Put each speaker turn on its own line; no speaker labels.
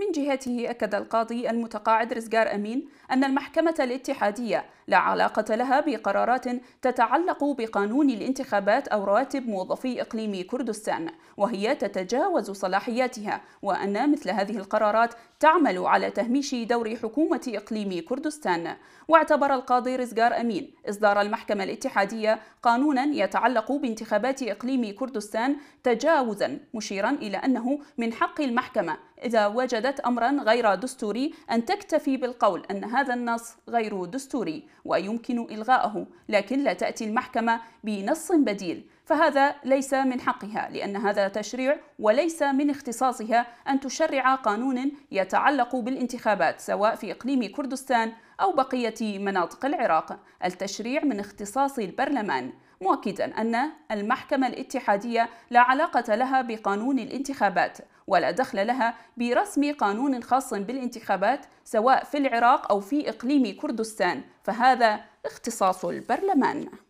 من جهته أكد القاضي المتقاعد رزقار أمين أن المحكمة الاتحادية لا علاقة لها بقرارات تتعلق بقانون الانتخابات أو رواتب موظفي إقليم كردستان وهي تتجاوز صلاحياتها وأن مثل هذه القرارات تعمل على تهميش دور حكومة إقليم كردستان واعتبر القاضي رزقار أمين إصدار المحكمة الاتحادية قانونا يتعلق بانتخابات إقليم كردستان تجاوزا مشيرا إلى أنه من حق المحكمة إذا وجد وجدت امرا غير دستوري ان تكتفي بالقول ان هذا النص غير دستوري ويمكن الغائه لكن لا تاتي المحكمه بنص بديل فهذا ليس من حقها لان هذا تشريع وليس من اختصاصها ان تشرع قانون يتعلق بالانتخابات سواء في اقليم كردستان او بقيه مناطق العراق التشريع من اختصاص البرلمان مؤكدا ان المحكمه الاتحاديه لا علاقه لها بقانون الانتخابات ولا دخل لها برسم قانون خاص بالانتخابات سواء في العراق أو في إقليم كردستان فهذا اختصاص البرلمان